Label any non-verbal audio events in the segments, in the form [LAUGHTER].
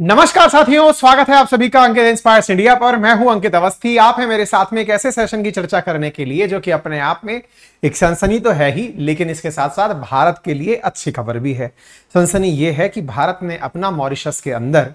नमस्कार साथियों स्वागत है आप सभी का अंकित इंस्पायर्स इंडिया पर मैं हूं अंकित अवस्थी आप हैं मेरे साथ में एक ऐसे सेशन की चर्चा करने के लिए जो कि अपने आप में एक सनसनी तो है ही लेकिन इसके साथ साथ भारत के लिए अच्छी खबर भी है सनसनी ये है कि भारत ने अपना मॉरिशस के अंदर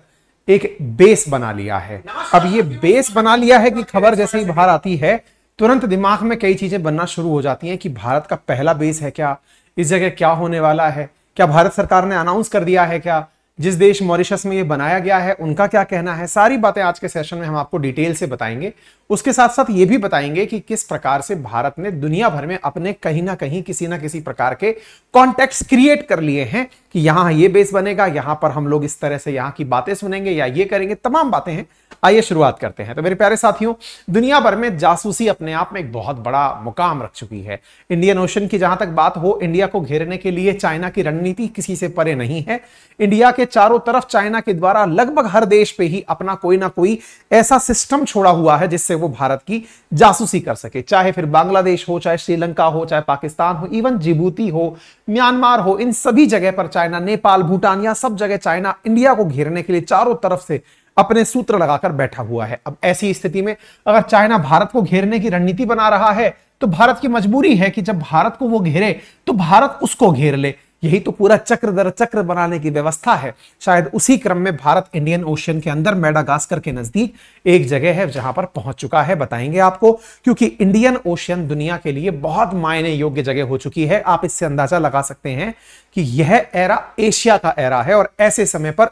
एक बेस बना लिया है अब ये बेस बना लिया है कि खबर जैसे ही बाहर आती है तुरंत दिमाग में कई चीजें बनना शुरू हो जाती हैं कि भारत का पहला बेस है क्या इस जगह क्या होने वाला है क्या भारत सरकार ने अनाउंस कर दिया है क्या जिस देश मॉरिशस में ये बनाया गया है उनका क्या कहना है सारी बातें आज के सेशन में हम आपको डिटेल से बताएंगे उसके साथ साथ ये भी बताएंगे कि किस प्रकार से भारत ने दुनिया भर में अपने कहीं ना कहीं किसी ना किसी प्रकार के कॉन्टेक्ट क्रिएट कर लिए हैं कि यहां ये बेस बनेगा यहां पर हम लोग इस तरह से यहां की बातें सुनेंगे या ये करेंगे तमाम बातें हैं आइए शुरुआत करते हैं तो मेरे प्यारे साथियों दुनिया भर में जासूसी अपने आप में एक बहुत बड़ा मुकाम रख चुकी है इंडियन ओशन की जहां तक बात हो इंडिया को घेरने के लिए चाइना की रणनीति किसी से परे नहीं है इंडिया के चारों तरफ चाइना के द्वारा लगभग हर देश पे ही अपना कोई ना कोई ऐसा सिस्टम छोड़ा हुआ है जिससे जिससे वो भारत की जासूसी कर सके चाहे फिर बांग्लादेश हो चाहे श्रीलंका हो चाहे पाकिस्तान हो इवन जिबूती हो म्यांमार हो इन सभी जगह पर चाइना नेपाल भूटान या सब जगह चाइना इंडिया को घेरने के लिए चारों तरफ से अपने सूत्र लगाकर बैठा हुआ है अब ऐसी स्थिति में अगर चाइना भारत को घेरने की रणनीति बना रहा है तो भारत की मजबूरी है कि जब भारत को वो घेरे तो भारत उसको घेर ले यही तो पूरा चक्र दर चक्र बनाने की व्यवस्था है शायद उसी क्रम में भारत इंडियन ओशियन के अंदर मेडागास्कर के नजदीक एक जगह है जहां पर पहुंच चुका है बताएंगे आपको क्योंकि इंडियन ओशियन दुनिया के लिए बहुत मायने योग्य जगह हो चुकी है आप इससे अंदाजा लगा सकते हैं कि यह एरा एशिया का एरा है और ऐसे समय पर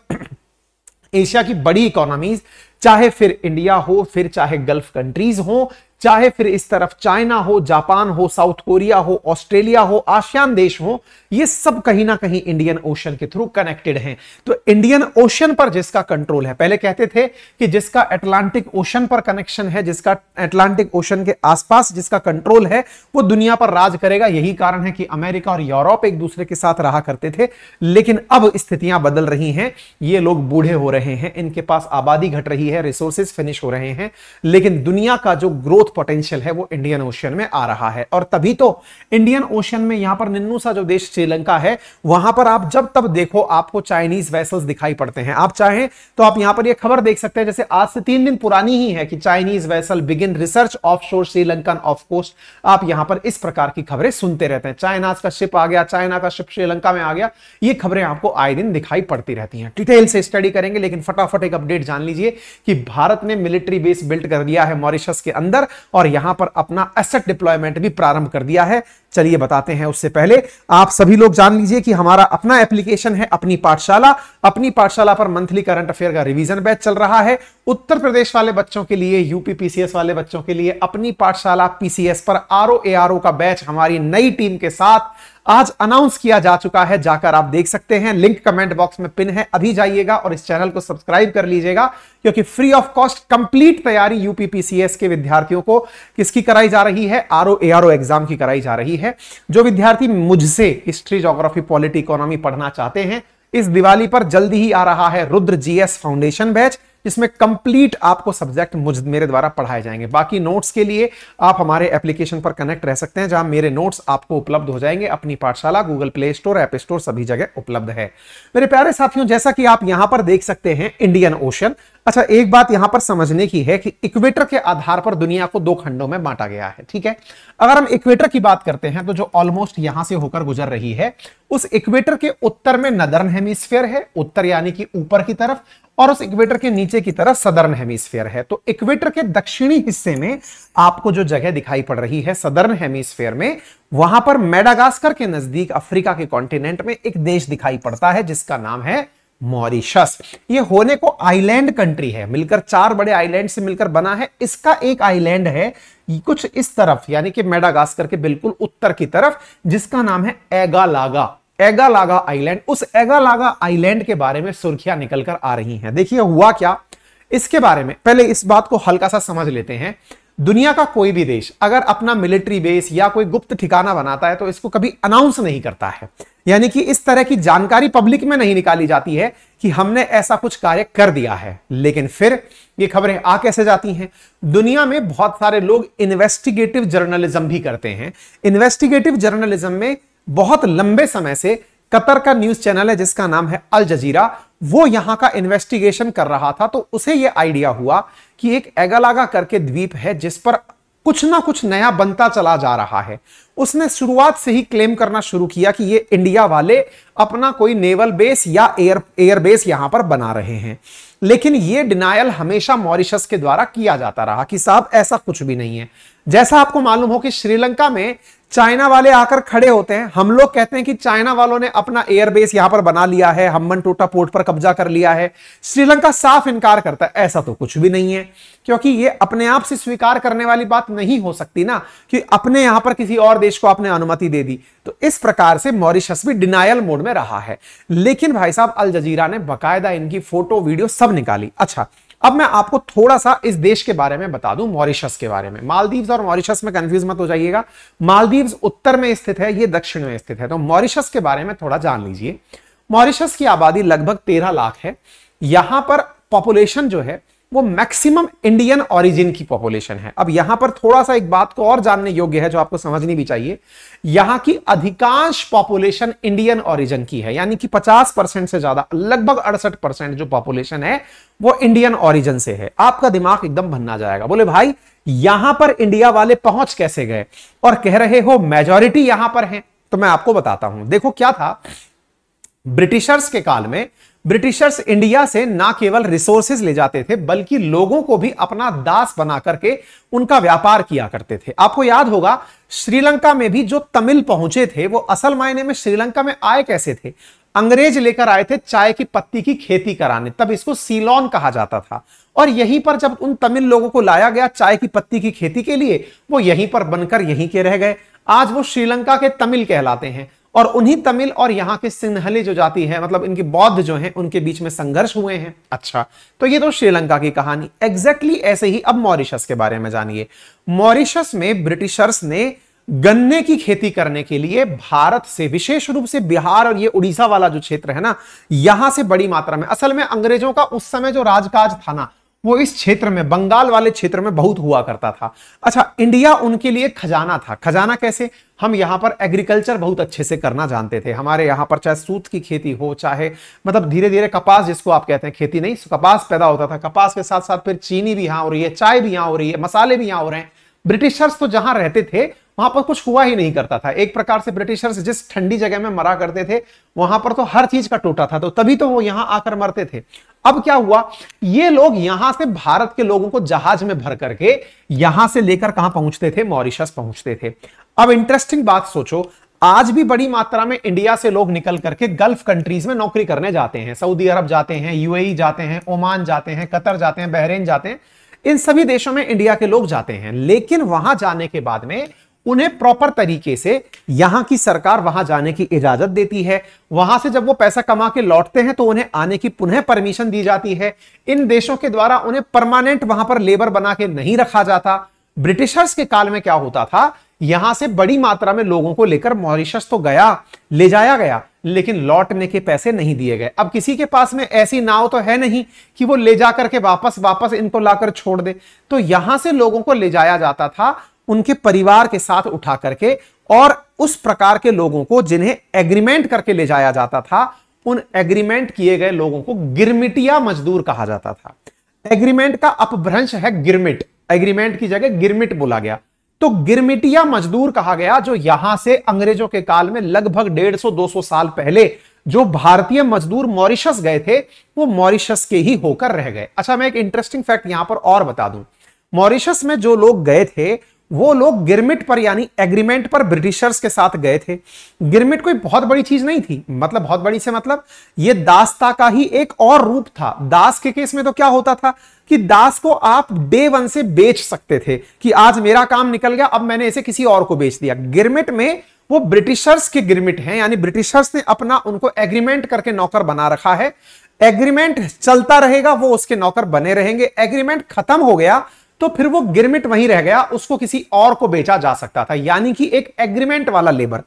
[CLEARS THROAT] एशिया की बड़ी इकोनॉमीज चाहे फिर इंडिया हो फिर चाहे गल्फ कंट्रीज हो चाहे फिर इस तरफ चाइना हो जापान हो साउथ कोरिया हो ऑस्ट्रेलिया हो आसियान देश हो ये सब कहीं ना कहीं इंडियन ओशन के थ्रू कनेक्टेड हैं तो इंडियन ओशन पर जिसका कंट्रोल है पहले कहते थे कि जिसका अटलांटिक ओशन पर कनेक्शन है जिसका अटलांटिक ओशन के आसपास जिसका कंट्रोल है वो दुनिया पर राज करेगा यही कारण है कि अमेरिका और यूरोप एक दूसरे के साथ रहा करते थे लेकिन अब स्थितियां बदल रही हैं ये लोग बूढ़े हो रहे हैं इनके पास आबादी घट रही है रिसोर्सेज फिनिश हो रहे हैं लेकिन दुनिया का जो ग्रोथ ग्रोथ पोटेंशियल है वो इंडियन ओशियन में आ रहा है और तभी तो इंडियन ओशियन में यहां पर निन्नू सा जो देश श्रीलंका है वहां पर आप जब तब देखो आपको चाइनीज वेसल्स दिखाई पड़ते हैं आप चाहें तो आप यहां पर यह खबर देख सकते हैं जैसे आज से तीन दिन पुरानी ही है कि Chinese vessel begin research off shore Sri Lankan of coast आप यहां पर इस प्रकार की खबरें सुनते रहते हैं चाइनाज का शिप आ गया चाइना का शिप श्रीलंका में आ गया ये खबरें आपको आए दिन दिखाई पड़ती रहती हैं डिटेल से स्टडी करेंगे लेकिन फटाफट एक अपडेट जान लीजिए कि भारत ने मिलिट्री बेस बिल्ट कर दिया है मॉरिशस के अंदर और यहां पर अपना एसेट डिप्लॉयमेंट भी प्रारंभ कर दिया है चलिए बताते हैं उससे पहले आप सभी लोग जान लीजिए कि हमारा अपना एप्लीकेशन है अपनी पाठशाला अपनी पाठशाला पर मंथली करंट अफेयर का रिवीजन बैच चल रहा है उत्तर प्रदेश वाले बच्चों के लिए यूपी पीसीएस वाले बच्चों के लिए अपनी पाठशाला पीसीएस पर आरओ एआरओ का बैच हमारी नई टीम के साथ आज अनाउंस किया जा चुका है जाकर आप देख सकते हैं लिंक कमेंट बॉक्स में पिन है अभी जाइएगा और इस चैनल को सब्सक्राइब कर लीजिएगा क्योंकि फ्री ऑफ कॉस्ट कंप्लीट तैयारी यूपीपीसीएस के विद्यार्थियों को किसकी कराई जा रही है आरओ एआरओ एग्जाम की कराई जा रही है जो विद्यार्थी मुझसे हिस्ट्री जोग्राफी पॉलिटी इकोनॉमी पढ़ना चाहते हैं इस दिवाली पर जल्दी ही आ रहा है रुद्र जीएस फाउंडेशन बैच इसमें कंप्लीट आपको सब्जेक्ट मुझ मेरे द्वारा पढ़ाए जाएंगे बाकी नोट्स के लिए आप हमारे एप्लीकेशन पर कनेक्ट रह सकते हैं जहां मेरे नोट्स आपको उपलब्ध हो जाएंगे Apni Pathshala Google Play Store App Store सभी जगह उपलब्ध है मेरे प्यारे साथियों जैसा कि आप यहां पर देख सकते हैं इंडियन ओशन अच्छा एक बात यहां पर समझने की है कि इक्वेटर के आधार पर दुनिया को दो खंडों में बांटा गया है ठीक है अगर हम इक्वेटर की बात करते हैं तो जो ऑलमोस्ट यहां से होकर गुजर रही है उस इक्वेटर के उत्तर में नदर्न हेमिस्फेयर है उत्तर यानी कि ऊपर की तरफ और उस इक्वेटर के नीचे की तरफ सदर्न हेमिस्फीयर है तो इक्वेटर के दक्षिणी हिस्से में आपको जो जगह दिखाई पड़ रही है सदर्न हेमिसफेयर में वहां पर मेडागास्कर के नजदीक अफ्रीका के कॉन्टिनेंट में एक देश दिखाई पड़ता है जिसका नाम है मॉरिशस ये होने को आइलैंड कंट्री है मिलकर चार बड़े आइलैंड से मिलकर बना है इसका एक आइलैंड है कुछ इस तरफ यानी कि मेडागास्कर के बिल्कुल उत्तर की तरफ जिसका नाम है एगालागा एगालागा आइलैंड उस एगालागा आइलैंड के बारे में सुर्खियां निकलकर आ रही हैं देखिए हुआ क्या इसके बारे में पहले इस बात को हल्का सा समझ लेते हैं दुनिया का कोई भी देश अगर अपना मिलिट्री बेस या कोई गुप्त ठिकाना बनाता है तो इसको कभी अनाउंस नहीं करता है यानी कि इस तरह की जानकारी पब्लिक में नहीं निकाली जाती है कि हमने ऐसा कुछ कार्य कर दिया है लेकिन फिर ये खबरें आ कैसे जाती हैं दुनिया में बहुत सारे लोग इन्वेस्टिगेटिव जर्नलिज्म भी करते हैं इन्वेस्टिगेटिव जर्नलिज्म में बहुत लंबे समय से कतर का न्यूज चैनल है जिसका नाम है अल जजीरा वो यहां का इन्वेस्टिगेशन कर रहा था तो उसे ये आइडिया हुआ कि एक एगलागा करके द्वीप है जिस पर कुछ ना कुछ नया बनता चला जा रहा है उसने शुरुआत से ही क्लेम करना शुरू किया कि ये इंडिया वाले अपना कोई नेवल बेस या एयर एयर बेस यहां पर बना रहे हैं लेकिन ये डिनायल हमेशा मॉरिशस के द्वारा किया जाता रहा कि साहब ऐसा कुछ भी नहीं है जैसा आपको मालूम हो कि श्रीलंका में चाइना वाले आकर खड़े होते हैं हम लोग कहते हैं कि चाइना वालों ने अपना एयरबेस यहां पर बना लिया है हम्बन टोटा पोर्ट पर कब्जा कर लिया है श्रीलंका साफ इनकार करता है ऐसा तो कुछ भी नहीं है क्योंकि ये अपने आप से स्वीकार करने वाली बात नहीं हो सकती ना कि अपने यहां पर किसी और देश को आपने अनुमति दे दी तो इस प्रकार से मॉरिशस भी डिनायल मोड में रहा है लेकिन भाई साहब अल जजीरा ने बाकायदा इनकी फोटो वीडियो सब निकाली अच्छा अब मैं आपको थोड़ा सा इस देश के बारे में बता दूं मॉरिशस के बारे में मालदीव्स और मॉरिशस में कंफ्यूज मत हो जाइएगा मालदीव्स उत्तर में स्थित है ये दक्षिण में स्थित है तो मॉरिशस के बारे में थोड़ा जान लीजिए मॉरिशस की आबादी लगभग तेरह लाख है यहां पर पॉपुलेशन जो है वो मैक्सिमम इंडियन ओरिजिन की पॉपुलेशन है अब यहां पर थोड़ा सा एक बात को और जानने योग्य है जो आपको समझनी भी चाहिए यहां की अधिकांश पॉपुलेशन इंडियन ओरिजिन की है यानी कि 50 परसेंट से ज्यादा लगभग अड़सठ परसेंट जो पॉपुलेशन है वो इंडियन ओरिजिन से है आपका दिमाग एकदम भन्ना जाएगा बोले भाई यहां पर इंडिया वाले पहुंच कैसे गए और कह रहे हो मेजोरिटी यहां पर है तो मैं आपको बताता हूं देखो क्या था ब्रिटिशर्स के काल में ब्रिटिशर्स इंडिया से ना केवल रिसोर्सेज ले जाते थे बल्कि लोगों को भी अपना दास बना करके उनका व्यापार किया करते थे आपको याद होगा श्रीलंका में भी जो तमिल पहुंचे थे वो असल मायने में श्रीलंका में आए कैसे थे अंग्रेज लेकर आए थे चाय की पत्ती की खेती कराने तब इसको सीलोन कहा जाता था और यहीं पर जब उन तमिल लोगों को लाया गया चाय की पत्ती की खेती के लिए वो यहीं पर बनकर यहीं के रह गए आज वो श्रीलंका के तमिल कहलाते हैं और उन्हीं तमिल और यहाँ के सिन्हले जो जाति है मतलब इनके बौद्ध जो हैं उनके बीच में संघर्ष हुए हैं अच्छा तो ये तो श्रीलंका की कहानी एग्जैक्टली exactly ऐसे ही अब मॉरिशस के बारे में जानिए मॉरिशस में ब्रिटिशर्स ने गन्ने की खेती करने के लिए भारत से विशेष रूप से बिहार और ये उड़ीसा वाला जो क्षेत्र है ना यहां से बड़ी मात्रा में असल में अंग्रेजों का उस समय जो राजकाज था ना वो इस क्षेत्र में बंगाल वाले क्षेत्र में बहुत हुआ करता था अच्छा इंडिया उनके लिए खजाना था खजाना कैसे हम यहाँ पर एग्रीकल्चर बहुत अच्छे से करना जानते थे हमारे यहाँ पर चाहे सूत की खेती हो चाहे मतलब धीरे धीरे कपास जिसको आप कहते हैं खेती नहीं कपास पैदा होता था कपास के साथ साथ फिर चीनी भी यहाँ हो रही है चाय भी यहाँ हो रही है मसाले भी यहाँ हो रहे हैं ब्रिटिशर्स तो जहां रहते थे वहां पर कुछ हुआ ही नहीं करता था एक प्रकार से ब्रिटिशर्स जिस ठंडी जगह में मरा करते थे वहां पर तो हर चीज का टूटा था तो तभी तो वो यहां आकर मरते थे अब क्या हुआ ये लोग यहां से भारत के लोगों को जहाज में भर करके यहां से लेकर कहां पहुंचते थे मॉरिशस पहुंचते थे अब इंटरेस्टिंग बात सोचो आज भी बड़ी मात्रा में इंडिया से लोग निकल करके गल्फ कंट्रीज में नौकरी करने जाते हैं सऊदी अरब जाते हैं यूएई e जाते हैं ओमान जाते हैं कतर जाते हैं बहरेन जाते हैं इन सभी देशों में इंडिया के लोग जाते हैं लेकिन वहां जाने के बाद में उन्हें प्रॉपर तरीके से यहां की सरकार वहां जाने की इजाजत देती है वहां से जब वो पैसा कमा के लौटते हैं तो उन्हें आने की पुनः परमिशन दी जाती है इन देशों के द्वारा उन्हें परमानेंट वहां पर लेबर बना के नहीं रखा जाता ब्रिटिशर्स के काल में क्या होता था यहां से बड़ी मात्रा में लोगों को लेकर मॉरिशस तो गया ले जाया गया लेकिन लौटने के पैसे नहीं दिए गए अब किसी के पास में ऐसी नाव तो है नहीं कि वो ले जाकर के वापस वापस इनको लाकर छोड़ दे तो यहां से लोगों को ले जाया जाता था उनके परिवार के साथ उठा करके और उस प्रकार के लोगों को जिन्हें एग्रीमेंट करके ले जाया जाता था उन एग्रीमेंट किए गए लोगों को गिरमिटिया मजदूर कहा जाता था एग्रीमेंट का अपभ्रंश है गिरमिट एग्रीमेंट की जगह गिरमिट बोला गया तो गिरमिटिया मजदूर कहा गया जो यहां से अंग्रेजों के काल में लगभग 150-200 साल पहले जो भारतीय मजदूर मॉरिशस गए थे वो मॉरिशस के ही होकर रह गए अच्छा मैं एक इंटरेस्टिंग फैक्ट यहां पर और बता दूं मॉरिशस में जो लोग गए थे वो लोग गिरमिट पर यानी एग्रीमेंट पर ब्रिटिशर्स के साथ गए थे गिरमिट कोई बहुत बड़ी चीज नहीं थी मतलब बहुत बड़ी से मतलब ये दासता का ही एक और रूप था दास के केस में तो क्या होता था कि दास को आप डे वन से बेच सकते थे कि आज मेरा काम निकल गया अब मैंने इसे किसी और को बेच दिया गिरमिट में वो ब्रिटिशर्स के गिरमिट हैं यानी ब्रिटिशर्स ने अपना उनको एग्रीमेंट करके नौकर बना रखा है एग्रीमेंट चलता रहेगा वो उसके नौकर बने रहेंगे एग्रीमेंट खत्म हो गया तो फिर वो गिरमिट वहीं रह गया उसको किसी और को बेचा जा सकता था यानी कि एक एग्रीमेंट वाला लेबर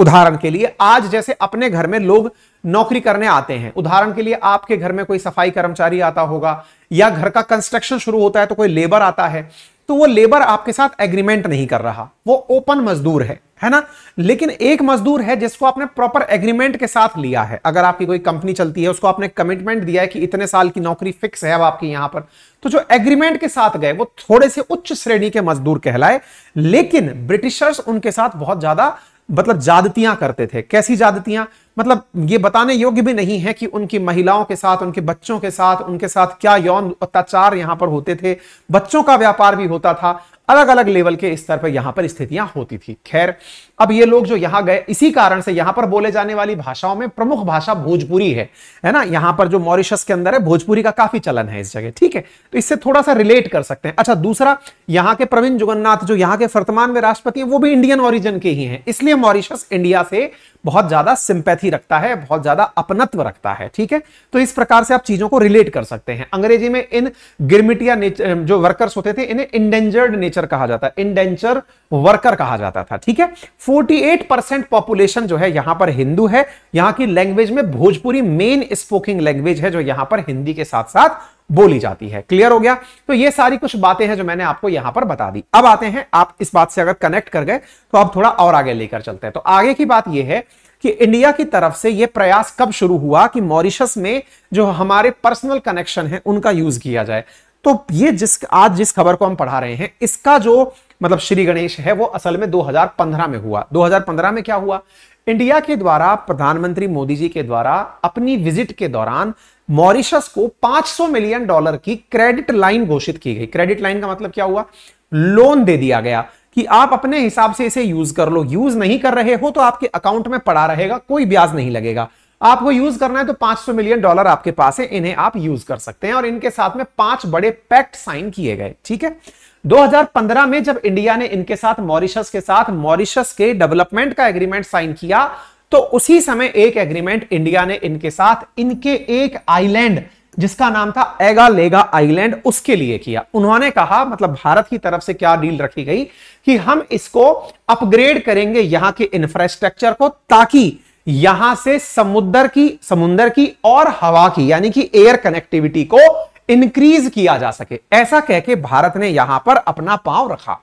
उदाहरण के लिए आज जैसे अपने घर में लोग नौकरी करने आते हैं उदाहरण के लिए आपके घर में कोई सफाई कर्मचारी आता होगा या घर का कंस्ट्रक्शन शुरू होता है तो कोई लेबर आता है तो वो लेबर आपके साथ एग्रीमेंट नहीं कर रहा वो ओपन मजदूर है है ना लेकिन एक मजदूर है जिसको आपने प्रॉपर एग्रीमेंट के साथ लिया है अगर आपकी कोई कंपनी चलती है उसको आपने कमिटमेंट दिया है कि इतने साल की नौकरी फिक्स है अब आपकी यहां पर तो जो एग्रीमेंट के साथ गए वो थोड़े से उच्च श्रेणी के मजदूर कहलाए लेकिन ब्रिटिशर्स उनके साथ बहुत ज्यादा मतलब जादतियां करते थे कैसी जादतियां मतलब ये बताने योग्य भी नहीं है कि उनकी महिलाओं के साथ उनके बच्चों के साथ उनके साथ क्या यौन अत्याचार यहां पर होते थे बच्चों का व्यापार भी होता था अलग अलग लेवल के स्तर पर यहां पर स्थितियां होती थी खैर अब ये लोग जो यहां गए इसी कारण से यहां पर बोले जाने वाली भाषाओं में प्रमुख भाषा भोजपुरी है है ना यहां पर जो मॉरिशस के अंदर है भोजपुरी का काफी चलन है इस जगह ठीक है तो इससे थोड़ा सा रिलेट कर सकते हैं अच्छा दूसरा यहां के प्रवीण जुगन्नाथ जो यहां के वर्तमान में राष्ट्रपति है वो भी इंडियन ओरिजिन के ही है इसलिए मॉरिशस इंडिया से बहुत ज्यादा सिंपैथी रखता है बहुत ज्यादा अपनत्व रखता है ठीक है तो इस प्रकार से आप चीजों को रिलेट कर सकते हैं अंग्रेजी में इन गिरमिटिया जो वर्कर्स होते थे इन्हें इंडेंजर्ड नेचर कहा जाता है इंडेंचर वर्कर कहा जाता था ठीक है 48 परसेंट पॉपुलेशन जो है यहां पर हिंदू है यहां की लैंग्वेज में भोजपुरी मेन स्पोकिंग लैंग्वेज है जो यहां पर हिंदी के साथ साथ बोली जाती है क्लियर हो गया तो ये सारी कुछ बातें हैं जो मैंने आपको यहां पर बता दी अब आते हैं आप इस बात से अगर कनेक्ट कर गए तो आप थोड़ा और आगे लेकर चलते हैं तो आगे की बात यह है कि इंडिया की तरफ से यह प्रयास कब शुरू हुआ कि मॉरिशस में जो हमारे पर्सनल कनेक्शन है उनका यूज किया जाए तो ये जिस आज जिस खबर को हम पढ़ा रहे हैं इसका जो मतलब श्री गणेश है वो असल में 2015 में हुआ 2015 में क्या हुआ इंडिया के द्वारा प्रधानमंत्री मोदी जी के द्वारा अपनी विजिट के दौरान मॉरिशस को 500 मिलियन डॉलर की क्रेडिट लाइन घोषित की गई क्रेडिट लाइन का मतलब क्या हुआ लोन दे दिया गया कि आप अपने हिसाब से इसे यूज कर लो यूज नहीं कर रहे हो तो आपके अकाउंट में पड़ा रहेगा कोई ब्याज नहीं लगेगा आपको यूज करना है तो 500 मिलियन डॉलर आपके पास है इन्हें आप यूज कर सकते हैं और इनके साथ में पांच बड़े पैक्ट साइन किए गए ठीक है 2015 में जब इंडिया ने इनके साथ मॉरिशस के साथ मॉरिशस के डेवलपमेंट का एग्रीमेंट साइन किया तो उसी समय एक एग्रीमेंट इंडिया ने इनके साथ इनके एक आइलैंड जिसका नाम था एगा लेगा आइलैंड उसके लिए किया उन्होंने कहा मतलब भारत की तरफ से क्या डील रखी गई कि हम इसको अपग्रेड करेंगे यहां के इंफ्रास्ट्रक्चर को ताकि यहां से समुद्र की समुद्र की और हवा की यानी कि एयर कनेक्टिविटी को इंक्रीज किया जा सके ऐसा कह के भारत ने यहां पर अपना पांव रखा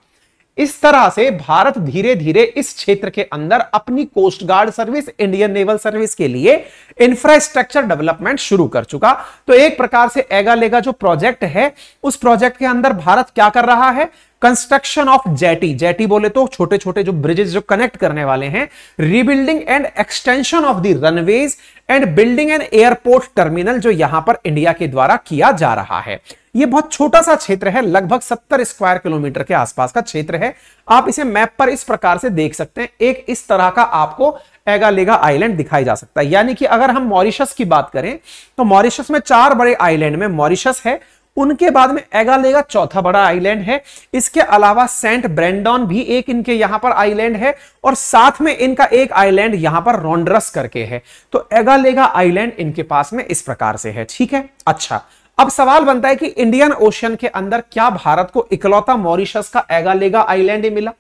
इस तरह से भारत धीरे धीरे इस क्षेत्र के अंदर अपनी coast guard service Indian naval service के लिए इंफ्रास्ट्रक्चर डेवलपमेंट शुरू कर चुका तो एक प्रकार से एगा लेगा जो प्रोजेक्ट है उस प्रोजेक्ट के अंदर भारत क्या कर रहा है कंस्ट्रक्शन ऑफ जेटी जेटी बोले तो छोटे छोटे जो ब्रिजेस जो कनेक्ट करने वाले हैं rebuilding and extension of the runways and building an airport terminal जो यहां पर इंडिया के द्वारा किया जा रहा है यह बहुत छोटा सा क्षेत्र है लगभग 70 स्क्वायर किलोमीटर के आसपास का क्षेत्र है आप इसे मैप पर इस प्रकार से देख सकते हैं एक इस तरह का आपको एगालेगा आइलैंड दिखाई जा सकता है यानी कि अगर हम मॉरिशस की बात करें तो मॉरिशस में चार बड़े आइलैंड में मॉरिशस है उनके बाद में एगालेगा चौथा बड़ा आइलैंड है इसके अलावा सेंट ब्रेंडॉन भी एक इनके यहां पर आइलैंड है और साथ में इनका एक आइलैंड यहां पर रोंड्रस करके है तो एगालेगा आइलैंड इनके पास में इस प्रकार से है ठीक है अच्छा अब सवाल बनता है कि इंडियन ओशन के अंदर क्या भारत को इकलौता मॉरिशस का एगालेगा आइलैंड मिला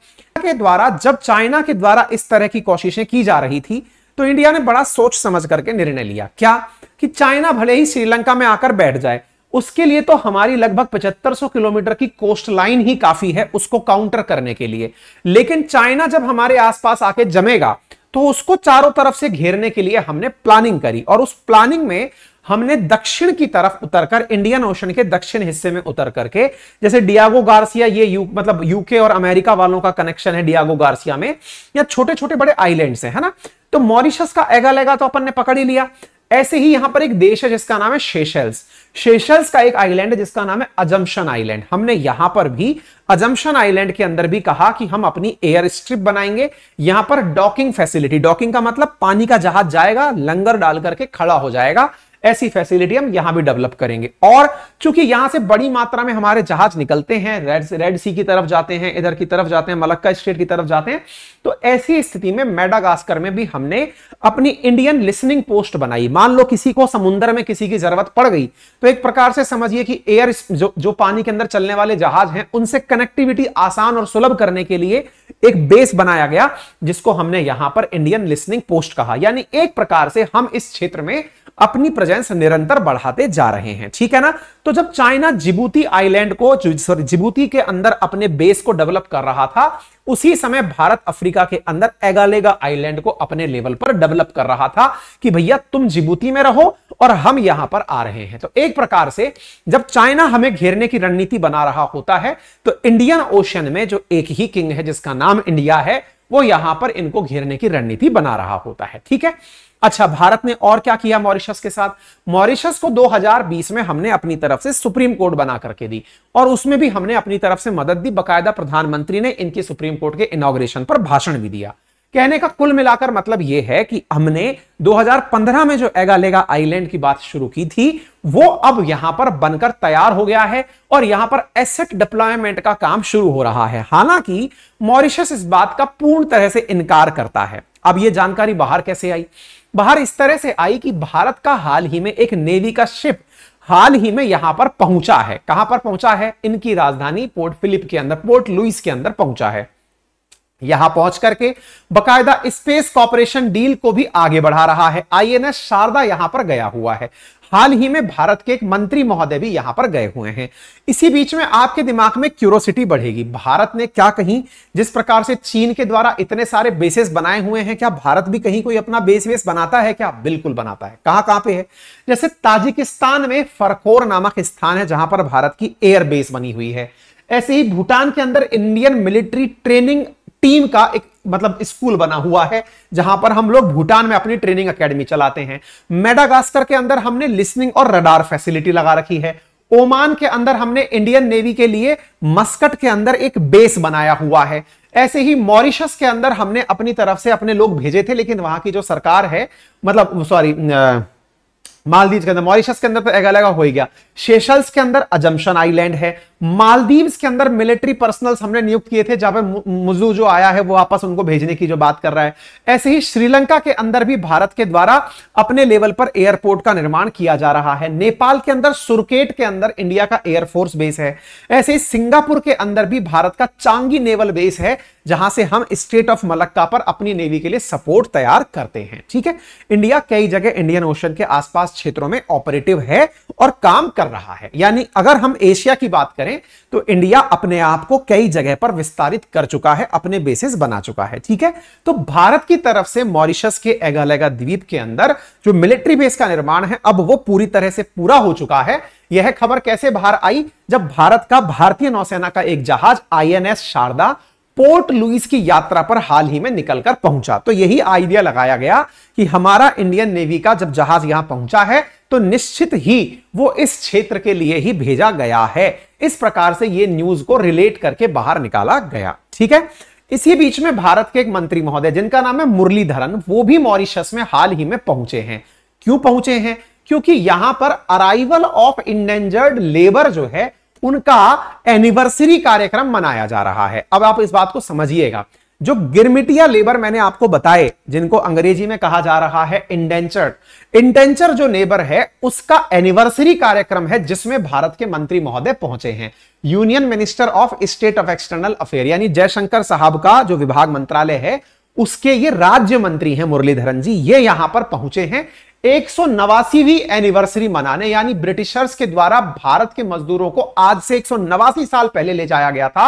के द्वारा जब चाइना के द्वारा इस तरह की कोशिशें की जा रही थी तो इंडिया ने बड़ा सोच समझ करके निर्णय लिया क्या कि चाइना भले ही श्रीलंका में आकर बैठ जाए उसके लिए तो हमारी लगभग 7500 किलोमीटर की कोस्ट लाइन ही काफी है उसको काउंटर करने के लिए लेकिन चाइना जब हमारे आसपास आके जमेगा तो उसको चारों तरफ से घेरने के लिए हमने प्लानिंग करी और उस प्लानिंग में हमने दक्षिण की तरफ उतरकर इंडियन ओशन के दक्षिण हिस्से में उतर करके जैसे डियागो गार्सिया ये यू, मतलब यूके और अमेरिका वालों का कनेक्शन है डियागो गार्सिया में या छोटे छोटे बड़े आइलैंड्स हैं है ना तो मॉरिशस का एगा लेगा तो अपन ने पकड़ ही लिया ऐसे ही यहां पर एक देश है जिसका नाम है शेषेल्स शेशल्स का एक आइलैंड है जिसका नाम है अजम्पन आइलैंड हमने यहां पर भी अजम्पन आइलैंड के अंदर भी कहा कि हम अपनी एयर स्ट्रिप बनाएंगे यहां पर डॉकिंग फैसिलिटी डॉकिंग का मतलब पानी का जहाज जाएगा लंगर डाल करके खड़ा हो जाएगा ऐसी फैसिलिटी हम यहां भी डेवलप करेंगे और चूंकि यहां से बड़ी मात्रा में हमारे जहाज निकलते हैं रेड रेड सी की तरफ जाते हैं इधर की तरफ जाते हैं मलक्का स्टेट की तरफ जाते हैं तो ऐसी स्थिति में मेडागास्कर में भी हमने अपनी इंडियन लिसनिंग पोस्ट बनाई मान लो किसी को समुन्द्र में किसी की जरूरत पड़ गई तो एक प्रकार से समझिए कि एयर जो, जो पानी के अंदर चलने वाले जहाज हैं उनसे कनेक्टिविटी आसान और सुलभ करने के लिए एक बेस बनाया गया जिसको हमने यहां पर इंडियन लिसनिंग पोस्ट कहा यानी एक प्रकार से हम इस क्षेत्र में अपनी प्रजेंस इंफ्लुएंस निरंतर बढ़ाते जा रहे हैं ठीक है ना तो जब चाइना जिबूती आइलैंड को सॉरी जिबूती के अंदर अपने बेस को डेवलप कर रहा था उसी समय भारत अफ्रीका के अंदर एगालेगा आइलैंड को अपने लेवल पर डेवलप कर रहा था कि भैया तुम जिबूती में रहो और हम यहां पर आ रहे हैं तो एक प्रकार से जब चाइना हमें घेरने की रणनीति बना रहा होता है तो इंडियन ओशन में जो एक ही किंग है जिसका नाम इंडिया है वो यहां पर इनको घेरने की रणनीति बना रहा होता है ठीक है अच्छा भारत ने और क्या किया मॉरिशस के साथ मॉरिशस को 2020 में हमने अपनी तरफ से सुप्रीम कोर्ट बना करके दी और उसमें भी हमने अपनी तरफ से मदद दी बकायदा प्रधानमंत्री ने इनके सुप्रीम कोर्ट के इनोग्रेशन पर भाषण भी दिया कहने का कुल मिलाकर मतलब यह है कि हमने 2015 में जो एगालेगा आइलैंड की बात शुरू की थी वो अब यहां पर बनकर तैयार हो गया है और यहां पर एसेट डिप्लॉयमेंट का काम शुरू हो रहा है हालांकि मॉरिशस इस बात का पूर्ण तरह से इनकार करता है अब यह जानकारी बाहर कैसे आई बाहर इस तरह से आई कि भारत का हाल ही में एक नेवी का शिप हाल ही में यहां पर पहुंचा है कहां पर पहुंचा है इनकी राजधानी पोर्ट फिलिप के अंदर पोर्ट लुइस के अंदर पहुंचा है यहां पहुंच करके बकायदा स्पेस कॉपरेशन डील को भी आगे बढ़ा रहा है आईएनएस शारदा यहां पर गया हुआ है हाल ही में भारत के एक मंत्री महोदय भी यहां पर गए हुए हैं इसी बीच में आपके दिमाग में क्यूरोसिटी बढ़ेगी भारत ने क्या कहीं जिस प्रकार से चीन के द्वारा इतने सारे बेसेस बनाए हुए हैं क्या भारत भी कहीं कोई अपना बेस वेस बनाता है क्या बिल्कुल बनाता है कहां कहां पे है जैसे ताजिकिस्तान में फरखोर नामक स्थान है जहां पर भारत की एयरबेस बनी हुई है ऐसे ही भूटान के अंदर इंडियन मिलिट्री ट्रेनिंग टीम का एक मतलब स्कूल बना हुआ है जहां पर हम लोग भूटान में अपनी ट्रेनिंग एकेडमी चलाते हैं मेडागास्कर के अंदर हमने लिसनिंग और रडार फैसिलिटी लगा रखी है ओमान के अंदर हमने इंडियन नेवी के लिए मस्कट के अंदर एक बेस बनाया हुआ है ऐसे ही मॉरिशस के अंदर हमने अपनी तरफ से अपने लोग भेजे थे लेकिन वहां की जो सरकार है मतलब सॉरी मालदीव के अंदर मॉरिशस के अंदर तो एगालेगा हो ही गया शेषल्स के अंदर अजम्पन आइलैंड है मालदीव के अंदर मिलिट्री पर्सनल्स हमने नियुक्त किए थे जहां पर मुजू जो आया है वो आपस उनको भेजने की जो बात कर रहा है ऐसे ही श्रीलंका के अंदर भी भारत के द्वारा अपने लेवल पर एयरपोर्ट का निर्माण किया जा रहा है नेपाल के अंदर सुरकेट के अंदर इंडिया का एयरफोर्स बेस है ऐसे ही सिंगापुर के अंदर भी भारत का चांगी नेवल बेस है जहां से हम स्टेट ऑफ मलक्का पर अपनी नेवी के लिए सपोर्ट तैयार करते हैं ठीक है इंडिया कई जगह इंडियन ओशन के आसपास क्षेत्रों में ऑपरेटिव है और काम कर रहा है यानी अगर हम एशिया की बात करें तो इंडिया अपने आप को कई जगह पर विस्तारित कर चुका है अपने बेसिस बना चुका है ठीक है तो भारत की तरफ से मॉरिशस के एगालेगा द्वीप के अंदर जो मिलिट्री बेस का निर्माण है अब वो पूरी तरह से पूरा हो चुका है यह खबर कैसे बाहर आई जब भारत का भारतीय नौसेना का एक जहाज आई शारदा पोर्ट लुइस की यात्रा पर हाल ही में निकलकर पहुंचा तो यही आइडिया लगाया गया कि हमारा इंडियन नेवी का जब जहाज यहां पहुंचा है तो निश्चित ही वो इस क्षेत्र के लिए ही भेजा गया है इस प्रकार से ये न्यूज को रिलेट करके बाहर निकाला गया ठीक है इसी बीच में भारत के एक मंत्री महोदय जिनका नाम है मुरलीधरन वो भी मॉरिशस में हाल ही में पहुंचे हैं क्यों पहुंचे हैं क्योंकि यहां पर अराइवल ऑफ इंडेंजर्ड लेबर जो है उनका एनिवर्सरी कार्यक्रम मनाया जा रहा है अब आप इस बात को समझिएगा जो गिरमिटिया लेबर मैंने आपको बताए जिनको अंग्रेजी में कहा जा रहा है इंडेंचर इंडेंचर जो लेबर है उसका एनिवर्सरी कार्यक्रम है जिसमें भारत के मंत्री महोदय पहुंचे हैं union minister of state of external affair यानी जयशंकर साहब का जो विभाग मंत्रालय है उसके ये राज्य मंत्री हैं मुरलीधरन जी ये यहां पर पहुंचे हैं एक नवासीवी एनिवर्सरी मनाने यानी ब्रिटिशर्स के द्वारा भारत के मजदूरों को आज से एक साल पहले ले जाया गया था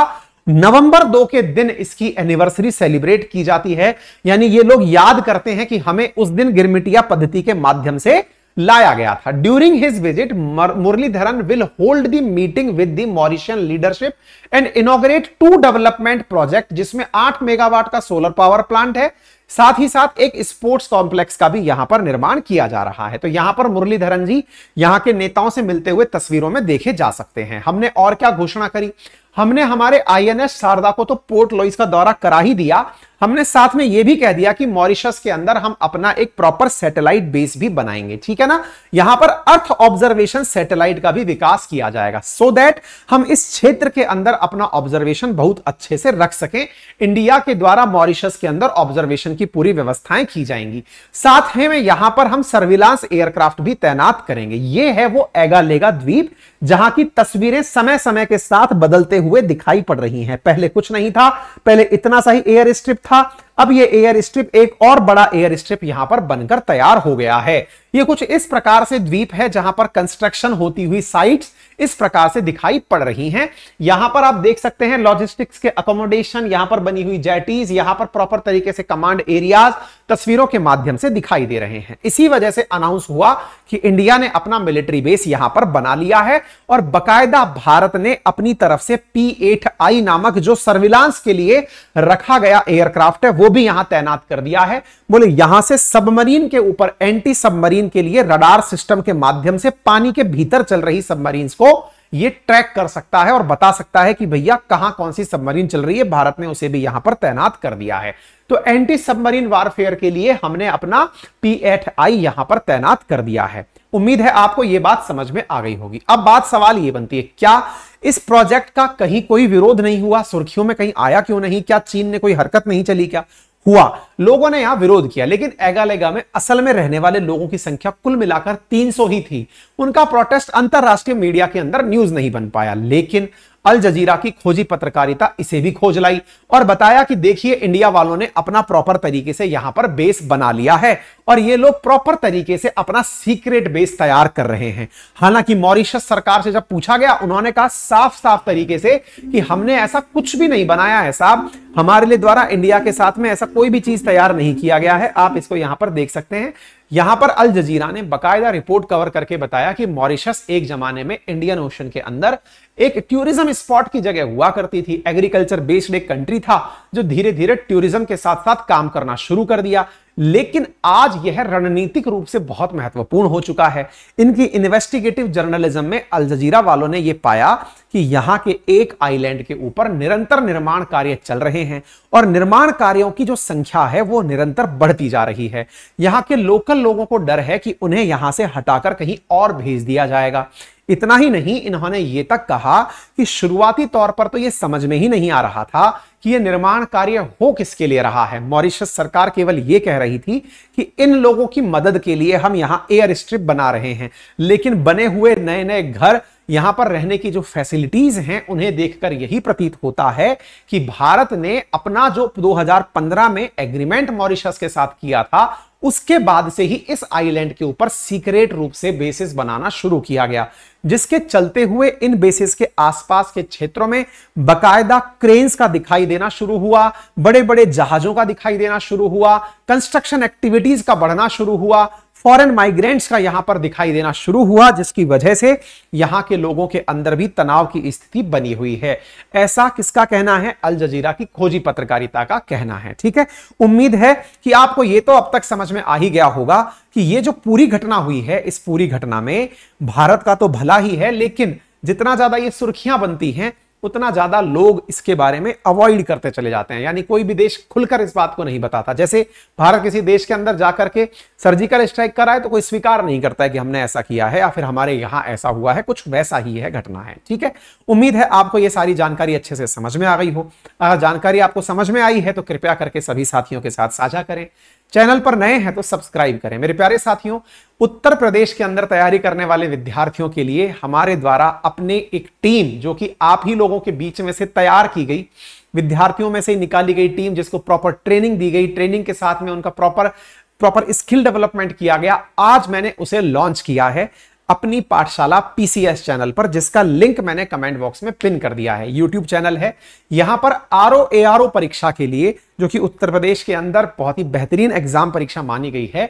नवंबर दो के दिन इसकी एनिवर्सरी सेलिब्रेट की जाती है यानी ये लोग याद करते हैं कि हमें उस दिन गिरमिटिया पद्धति के माध्यम से लाया गया था during his visit Muraleedharan will hold the meeting with the Mauritian leadership and inaugurate two development project जिसमें आठ मेगावाट का सोलर पावर प्लांट है साथ ही साथ एक स्पोर्ट्स कॉम्प्लेक्स का भी यहां पर निर्माण किया जा रहा है तो यहां पर मुरलीधरन जी यहां के नेताओं से मिलते हुए तस्वीरों में देखे जा सकते हैं हमने और क्या घोषणा करी हमने हमारे आईएनएस शारदा को तो पोर्ट लोइस का दौरा करा ही दिया हमने साथ में यह भी कह दिया कि मॉरिशस के अंदर हम अपना एक प्रॉपर सैटेलाइट बेस भी बनाएंगे ठीक है ना यहां पर अर्थ ऑब्जर्वेशन सैटेलाइट का भी विकास किया जाएगा सो so दैट हम इस क्षेत्र के अंदर अपना ऑब्जर्वेशन बहुत अच्छे से रख सकें इंडिया के द्वारा मॉरिशस के अंदर ऑब्जर्वेशन की पूरी व्यवस्थाएं की जाएंगी साथ ही में यहां पर हम सर्विलांस एयरक्राफ्ट भी तैनात करेंगे ये है वो एगालेगा द्वीप जहां की तस्वीरें समय समय के साथ बदलते हुए दिखाई पड़ रही हैं पहले कुछ नहीं था पहले इतना सा ही एयर स्ट्रिप था अब ये एयर स्ट्रिप एक और बड़ा एयर स्ट्रिप यहां पर बनकर तैयार हो गया है ये कुछ इस प्रकार से द्वीप है जहां पर कंस्ट्रक्शन होती हुई साइट्स इस प्रकार से दिखाई पड़ रही हैं यहां पर आप देख सकते हैं लॉजिस्टिक्स के अकोमोडेशन यहां पर बनी हुई जैटीज यहां पर प्रॉपर तरीके से कमांड एरियाज तस्वीरों के माध्यम से दिखाई दे रहे हैं इसी वजह से अनाउंस हुआ कि इंडिया ने अपना मिलिट्री बेस यहां पर बना लिया है और बकायदा भारत ने अपनी तरफ से पी एट आई नामक जो सर्विलांस के लिए रखा गया एयरक्राफ्ट है वो भी यहां तैनात कर दिया है बोले यहां से सबमरीन के ऊपर एंटी सबमरीन के लिए रडार सिस्टम के माध्यम से पानी के भीतर चल रही सबमरीन को ये ट्रैक कर सकता है और बता सकता है कि भैया कहां कौन सी सबमरीन चल रही है भारत ने उसे भी यहां पर तैनात कर दिया है तो एंटी सबमरीन वारफेयर के लिए हमने अपना पी एट आई यहां पर तैनात कर दिया है उम्मीद है आपको यह बात समझ में आ गई होगी अब बात सवाल यह बनती है क्या इस प्रोजेक्ट का कहीं कोई विरोध नहीं हुआ सुर्खियों में कहीं आया क्यों नहीं क्या चीन ने कोई हरकत नहीं चली क्या हुआ लोगों ने यहां विरोध किया लेकिन एगालेगा में असल में रहने वाले लोगों की संख्या कुल मिलाकर 300 ही थी उनका प्रोटेस्ट अंतरराष्ट्रीय मीडिया के अंदर न्यूज नहीं बन पाया लेकिन अल जजीरा की खोजी पत्रकारिता इसे भी खोज लाई और बताया कि देखिए इंडिया वालों ने अपना प्रॉपर तरीके से यहां पर बेस बना लिया है और ये लोग प्रॉपर तरीके से अपना सीक्रेट बेस तैयार कर रहे हैं हालांकि मॉरिशस सरकार से जब पूछा गया उन्होंने कहा साफ साफ तरीके से कि हमने ऐसा कुछ भी नहीं बनाया है साहब हमारे लिए द्वारा इंडिया के साथ में ऐसा कोई भी चीज तैयार नहीं किया गया है आप इसको यहां पर देख सकते हैं यहां पर अल जजीरा ने बकायदा रिपोर्ट कवर करके बताया कि मॉरिशस एक जमाने में इंडियन ओशन के अंदर एक टूरिज्म स्पॉट की जगह हुआ करती थी एग्रीकल्चर बेस्ड एक कंट्री था जो धीरे धीरे टूरिज्म के साथ साथ काम करना शुरू कर दिया लेकिन आज यह रणनीतिक रूप से बहुत महत्वपूर्ण हो चुका है इनकी इन्वेस्टिगेटिव जर्नलिज्म में अल जजीरा वालों ने यह पाया कि यहां के एक आइलैंड के ऊपर निरंतर निर्माण कार्य चल रहे हैं और निर्माण कार्यों की जो संख्या है वो निरंतर बढ़ती जा रही है यहां के लोकल लोगों को डर है कि उन्हें यहां से हटाकर कहीं और भेज दिया जाएगा इतना ही नहीं इन्होंने ये तक कहा कि शुरुआती तौर पर तो ये समझ में ही नहीं आ रहा था कि ये निर्माण कार्य हो किसके लिए रहा है मॉरिशस सरकार केवल ये कह रही थी कि इन लोगों की मदद के लिए हम यहां एयर स्ट्रिप बना रहे हैं लेकिन बने हुए नए नए घर यहां पर रहने की जो फैसिलिटीज हैं उन्हें देखकर यही प्रतीत होता है कि भारत ने अपना जो 2015 में एग्रीमेंट मॉरिशस के साथ किया था उसके बाद से ही इस आइलैंड के ऊपर सीक्रेट रूप से बेसिस बनाना शुरू किया गया जिसके चलते हुए इन बेसिस के आसपास के क्षेत्रों में बकायदा क्रेन्स का दिखाई देना शुरू हुआ बड़े बड़े जहाजों का दिखाई देना शुरू हुआ कंस्ट्रक्शन एक्टिविटीज का बढ़ना शुरू हुआ फॉरेन माइग्रेंट्स का यहां पर दिखाई देना शुरू हुआ जिसकी वजह से यहां के लोगों के अंदर भी तनाव की स्थिति बनी हुई है ऐसा किसका कहना है अल जजीरा की खोजी पत्रकारिता का कहना है ठीक है उम्मीद है कि आपको यह तो अब तक समझ में आ ही गया होगा कि यह जो पूरी घटना हुई है इस पूरी घटना में भारत का तो भला ही है लेकिन जितना ज्यादा ये सुर्खियां बनती हैं उतना ज्यादा लोग इसके बारे में अवॉइड करते चले जाते हैं यानी कोई भी देश खुलकर इस बात को नहीं बताता जैसे भारत किसी देश के अंदर जाकर के सर्जिकल स्ट्राइक कराए तो कोई स्वीकार नहीं करता है कि हमने ऐसा किया है या फिर हमारे यहां ऐसा हुआ है कुछ वैसा ही है घटना है ठीक है उम्मीद है आपको ये सारी जानकारी अच्छे से समझ में आ गई हो अगर जानकारी आपको समझ में आई है तो कृपया करके सभी साथियों के साथ साझा करें चैनल पर नए हैं तो सब्सक्राइब करें मेरे प्यारे साथियों उत्तर प्रदेश के अंदर तैयारी करने वाले विद्यार्थियों के लिए हमारे द्वारा अपने एक टीम जो कि आप ही लोगों के बीच में से तैयार की गई विद्यार्थियों में से निकाली गई टीम जिसको प्रॉपर ट्रेनिंग दी गई ट्रेनिंग के साथ में उनका प्रॉपर प्रॉपर स्किल डेवलपमेंट किया गया आज मैंने उसे लॉन्च किया है अपनी पाठशाला पीसीएस चैनल पर जिसका लिंक मैंने कमेंट बॉक्स में पिन कर दिया है यूट्यूब चैनल है यहां पर R O A R O परीक्षा के लिए जो कि उत्तर प्रदेश के अंदर बहुत ही बेहतरीन एग्जाम परीक्षा मानी गई है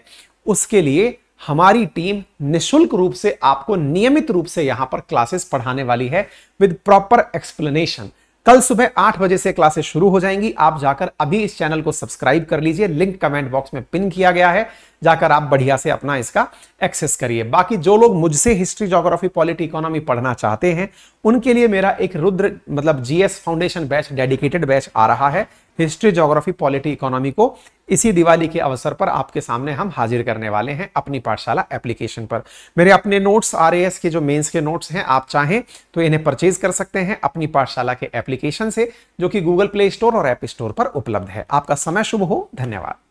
उसके लिए हमारी टीम निशुल्क रूप से आपको नियमित रूप से यहां पर क्लासेस पढ़ाने वाली है विद प्रॉपर एक्सप्लेनेशन कल सुबह आठ बजे से क्लासेस शुरू हो जाएंगी आप जाकर अभी इस चैनल को सब्सक्राइब कर लीजिए लिंक कमेंट बॉक्स में पिन किया गया है जाकर आप बढ़िया से अपना इसका एक्सेस करिए बाकी जो लोग मुझसे हिस्ट्री जोग्राफी पॉलिटी इकोनॉमी पढ़ना चाहते हैं उनके लिए मेरा एक रुद्र मतलब GS foundation batch dedicated batch आ रहा है हिस्ट्री जोग्राफी पॉलिटी इकोनॉमी को इसी दिवाली के अवसर पर आपके सामने हम हाजिर करने वाले हैं अपनी पाठशाला एप्लीकेशन पर मेरे अपने नोट्स आर के जो मेंस के नोट्स हैं आप चाहें तो इन्हें परचेज कर सकते हैं अपनी पाठशाला के एप्लीकेशन से जो कि गूगल प्ले स्टोर और ऐप स्टोर पर उपलब्ध है आपका समय शुभ हो धन्यवाद